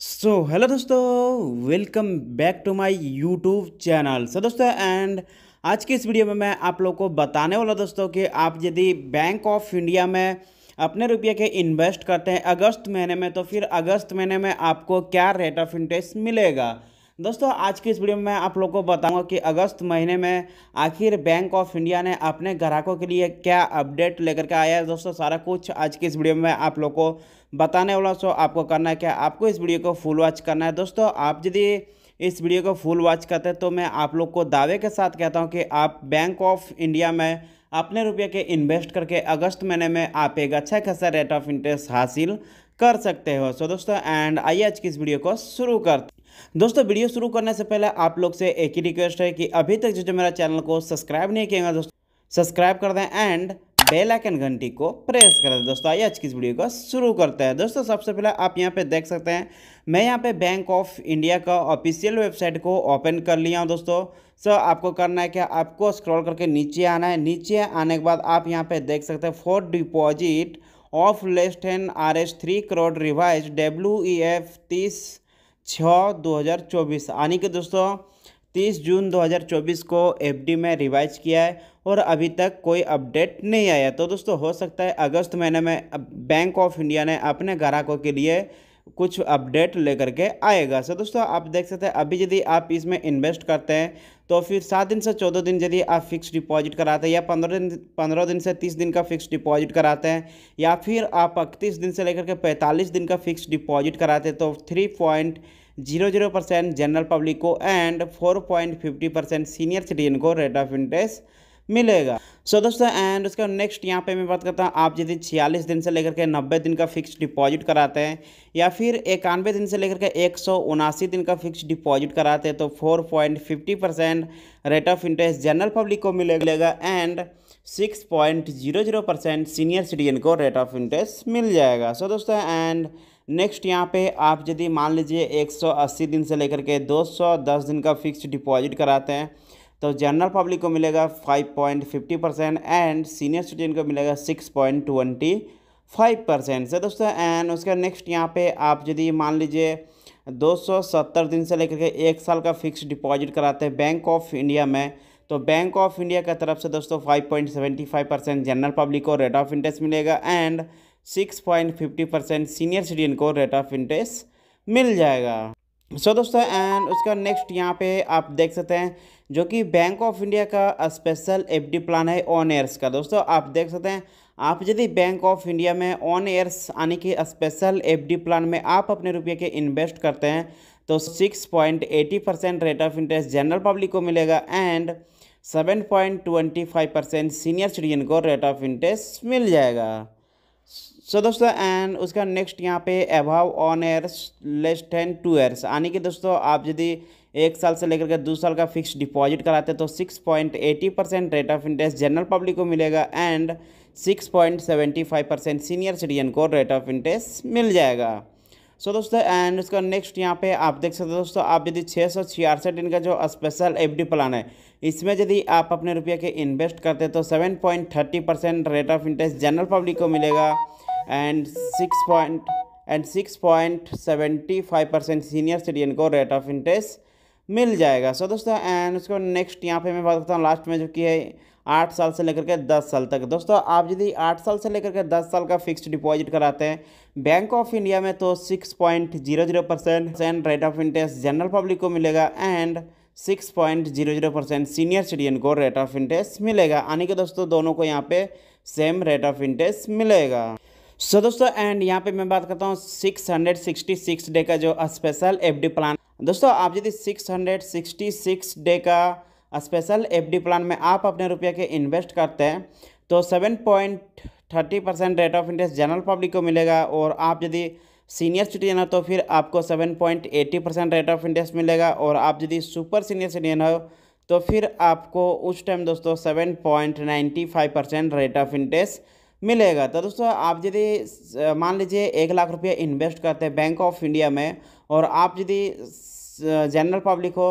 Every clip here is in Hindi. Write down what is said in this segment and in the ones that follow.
सो so, हेलो दोस्तों welcome back to my YouTube channel so दोस्तों एंड आज की इस वीडियो में मैं आप लोग को बताने वाला दोस्तों कि आप यदि बैंक ऑफ इंडिया में अपने रुपये के इन्वेस्ट करते हैं अगस्त महीने में तो फिर अगस्त महीने में आपको क्या रेट ऑफ इंटरेस्ट मिलेगा दोस्तों आज की इस वीडियो में मैं आप लोग को बताऊंगा कि अगस्त महीने में आखिर बैंक ऑफ इंडिया ने अपने ग्राहकों के लिए क्या अपडेट लेकर के आया है दोस्तों सारा कुछ आज की इस वीडियो में आप लोग को बताने वाला सो आपको करना है क्या आपको इस वीडियो को फुल वॉच करना है दोस्तों आप यदि इस वीडियो को फुल वॉच करते हैं तो मैं आप लोग को दावे के साथ कहता हूँ कि आप बैंक ऑफ इंडिया में अपने रुपये के इन्वेस्ट करके अगस्त महीने में आप एक अच्छा खासा रेट ऑफ इंटरेस्ट हासिल कर सकते हो सो दोस्तों एंड आइए आज की इस वीडियो को शुरू कर दोस्तों वीडियो शुरू करने से पहले आप लोग से एक ही रिक्वेस्ट है कि अभी तक जो जो मेरा चैनल को सब्सक्राइब नहीं किया दोस्तों सब्सक्राइब कर दें एंड बेल आइकन घंटी को प्रेस कर दें दोस्तों आइए आज की इस वीडियो को शुरू करते हैं दोस्तों सबसे पहले आप यहाँ पे देख सकते हैं मैं यहाँ पे बैंक ऑफ इंडिया का ऑफिशियल वेबसाइट को ओपन कर लिया हूँ दोस्तों सो so, आपको करना है क्या आपको स्क्रॉल करके नीचे आना है नीचे आने के बाद आप यहाँ पे देख सकते हैं for deposit of less than R S three crore revise W E F तीस छः दो हज़ार चौबीस यानी कि दोस्तों तीस जून दो हज़ार चौबीस को एफडी में रिवाइज किया है और अभी तक कोई अपडेट नहीं आया तो दोस्तों हो सकता है अगस्त महीने में बैंक ऑफ इंडिया ने अपने ग्राहकों के लिए कुछ अपडेट लेकर के आएगा सर दोस्तों आप देख सकते हैं अभी यदि आप इसमें इन्वेस्ट करते हैं तो फिर सात दिन से चौदह दिन यदि आप फिक्स डिपॉजिट कराते हैं या पंद्रह दिन पंद्रह दिन से तीस दिन का फिक्स डिपॉजिट कराते हैं या फिर आप इकतीस दिन से लेकर के पैंतालीस दिन का फिक्स डिपॉजिट कराते हैं तो three point zero zero percent general public को and four point fifty percent senior citizen को रेट ऑफ इंटरेस्ट मिलेगा सो दोस्तों एंड उसके नेक्स्ट यहाँ पे मैं बात करता हूँ आप यदि छियालीस दिन से लेकर के नब्बे दिन का फिक्स डिपॉजिट कराते हैं या फिर इक्यानवे दिन से लेकर के एक सौ उनासी दिन का फिक्स डिपॉजिट कराते हैं तो four point fifty percent rate of interest general public को मिलेगा and six point zero zero percent senior citizen को रेट ऑफ इंटरेस्ट मिल जाएगा सो दोस्तों एंड नेक्स्ट यहाँ पे आप यदि मान लीजिए 180 दिन से लेकर के 210 दिन का फिक्स डिपॉजिट कराते हैं तो जनरल पब्लिक को मिलेगा five point fifty percent and senior citizen को मिलेगा six point twenty five percent से दोस्तों एंड उसके नेक्स्ट यहाँ पे आप यदि मान लीजिए 270 दिन से लेकर के एक साल का फिक्स डिपॉजिट कराते हैं बैंक ऑफ इंडिया में तो बैंक ऑफ इंडिया की तरफ से दोस्तों 5.75 परसेंट जनरल पब्लिक को रेट ऑफ इंटरेस्ट मिलेगा एंड 6.50 परसेंट सीनियर सिटीजन को रेट ऑफ इंटरेस्ट मिल जाएगा सो so, दोस्तों एंड उसका नेक्स्ट यहाँ पे आप देख सकते हैं जो कि बैंक ऑफ इंडिया का स्पेशल एफडी प्लान है ऑन एयर्स का दोस्तों आप देख सकते हैं आप यदि बैंक ऑफ इंडिया में ऑन एयर्स यानी कि स्पेशल एफडी प्लान में आप अपने रुपये के इन्वेस्ट करते हैं तो six point eighty percent rate of interest general public को मिलेगा and seven point twenty five percent senior citizen को रेट ऑफ इंटरेस्ट मिल जाएगा सो so, दोस्तों एंड उसका नेक्स्ट यहाँ पे above one years less than two years यानी कि दोस्तों आप यदि एक साल से लेकर के दो साल का फिक्स डिपॉजिट कराते हैं तो six point eighty percent rate of interest general public को मिलेगा and six point seventy five percent senior citizen को रेट ऑफ इंटरेस्ट मिल जाएगा सो दोस्तों एंड उसका नेक्स्ट यहाँ पे आप देख सकते हो दोस्तों आप यदि छः सौ छियासठ दिन का जो स्पेशल एफडी प्लान है इसमें यदि आप अपने रुपये के इन्वेस्ट करते हैं तो seven point thirty percent rate of interest general public को मिलेगा and six point and six point seventy five percent senior citizen को रेट ऑफ इंटरेस्ट मिल जाएगा सो दोस्तों एंड उसके बाद नेक्स्ट यहाँ पे मैं बात करता हूँ लास्ट में जो कि है आठ साल से लेकर के दस साल तक दोस्तों आप यदि आठ साल से लेकर के दस साल का फिक्स्ड डिपॉजिट कराते हैं बैंक ऑफ इंडिया में तो six point zero zero percent rate of interest general public को मिलेगा and six point zero zero percent senior citizen को रेट ऑफ इंटरेस्ट मिलेगा यानी कि दोस्तों दोनों को यहाँ पे सेम रेट ऑफ इंटरेस्ट मिलेगा सो दोस्तों एंड यहाँ पे मैं बात करता हूँ six hundred sixty six day का जो स्पेशल एफ प्लान दोस्तों आप यदि 666 डे का स्पेशल एफडी प्लान में आप अपने रुपये के इन्वेस्ट करते हैं तो 7.30 percent rate of interest general public को मिलेगा और आप यदि सीनियर सिटीजन हो तो फिर आपको 7.80 परसेंट रेट ऑफ इंटरेस्ट मिलेगा और आप यदि सुपर सीनियर सिटीजन हो तो फिर आपको उस टाइम दोस्तों five percent rate of interest मिलेगा तो दोस्तों आप यदि मान लीजिए एक लाख रुपया इन्वेस्ट करते हैं बैंक ऑफ इंडिया में और आप यदि जनरल पब्लिक हो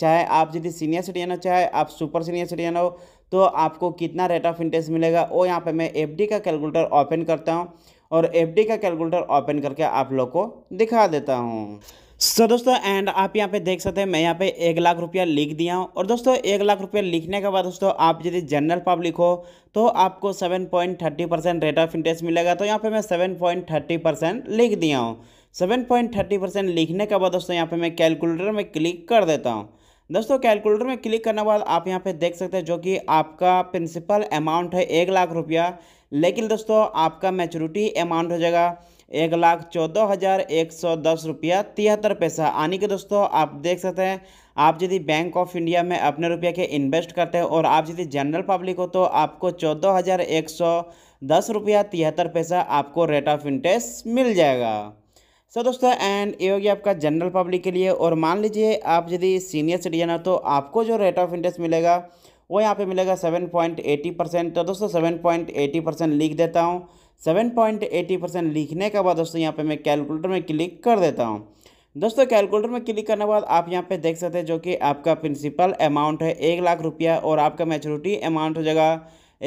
चाहे आप यदि सीनियर सिटीजन हो चाहे आप सुपर सीनियर सिटीजन हो तो आपको कितना रेट ऑफ इंटरेस्ट मिलेगा वो यहाँ पे मैं एफ का कैलकुलेटर ओपन करता हूँ और एफ का कैलकुलेटर ओपन करके आप लोग को दिखा देता हूँ सर so, दोस्तों एंड आप यहाँ पे देख सकते हैं मैं यहाँ पे एक लाख रुपया लिख दिया हूँ और दोस्तों एक लाख रुपया लिखने के बाद दोस्तों आप यदि जनरल पब्लिक हो तो आपको seven point thirty percent rate of interest मिलेगा तो यहाँ पे मैं सेवन पॉइंट थर्टी परसेंट लिख दिया हूँ सेवन पॉइंट थर्टी परसेंट लिखने के बाद दोस्तों यहाँ पे मैं कैलकुलेटर में क्लिक कर देता हूँ दोस्तों कैलकुलेटर में क्लिक करने के बाद आप यहाँ पे देख सकते हैं जो कि आपका प्रिंसिपल अमाउंट है एक लाख रुपया लेकिन दोस्तों आपका मेचोरिटी अमाउंट हो जाएगा एक लाख चौदह हज़ार एक सौ दस रुपया तिहत्तर पैसा यानी कि दोस्तों आप देख सकते हैं आप यदि बैंक ऑफ इंडिया में अपने रुपये के इन्वेस्ट करते हैं और आप यदि जनरल पब्लिक हो तो आपको चौदह हज़ार एक सौ दस रुपया तिहत्तर पैसा आपको रेट ऑफ इंटरेस्ट मिल जाएगा सो दोस्तों एंड ये हो गया आपका जनरल पब्लिक के लिए और मान लीजिए आप यदि सीनियर सिटीजन हो तो आपको जो रेट ऑफ इंटरेस्ट मिलेगा वो यहाँ पे मिलेगा सेवन पॉइंट एटी परसेंट तो दोस्तों सेवन पॉइंट एटी परसेंट लिख देता हूँ सेवन पॉइंट एटी परसेंट लिखने के बाद दोस्तों यहाँ पे मैं कैलकुलेटर में क्लिक कर देता हूँ दोस्तों कैलकुलेटर में क्लिक करने के बाद आप यहाँ पे देख सकते हैं जो कि आपका प्रिंसिपल अमाउंट है एक लाख रुपया और आपका मेचोरिटी अमाउंट हो जाएगा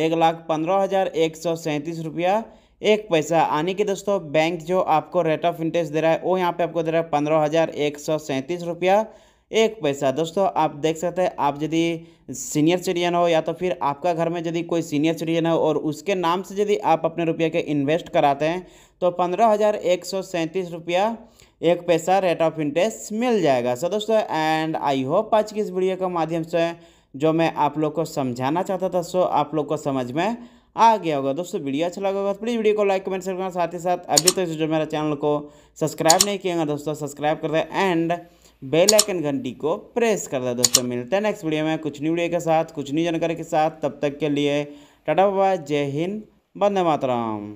एक लाख पंद्रह हज़ार एक सौ सैंतीस रुपया एक पैसा यानी कि दोस्तों बैंक जो आपको रेट ऑफ इंटरेस्ट दे रहा है वो यहाँ पे आपको दे रहा है पंद्रह हज़ार एक सौ सैंतीस रुपया एक पैसा दोस्तों आप देख सकते हैं आप यदि सीनियर सिटीजन हो या तो फिर आपका घर में यदि कोई सीनियर सिटीजन हो और उसके नाम से यदि आप अपने रुपये के इन्वेस्ट कराते हैं तो पंद्रह हज़ार एक सौ सैंतीस रुपया एक पैसा रेट ऑफ इंटरेस्ट मिल जाएगा सो दोस्तों एंड आई होप आज की इस वीडियो के माध्यम से जो मैं आप लोग को समझाना चाहता था सो आप लोग को समझ में आ गया होगा दोस्तों वीडियो अच्छा लगा होगा तो प्लीज़ वीडियो को लाइक कमेंट शेयर करना साथ ही साथ अभी तक तो जो मेरा चैनल को सब्सक्राइब नहीं किया दोस्तों सब्सक्राइब कर दे एंड बेल आइकन घंटी को प्रेस कर दे दोस्तों मिलते हैं नेक्स्ट वीडियो में कुछ नई वीडियो के साथ कुछ नई जानकारी के साथ तब तक के लिए टाटा बाबा जय हिंद वंदे मातराम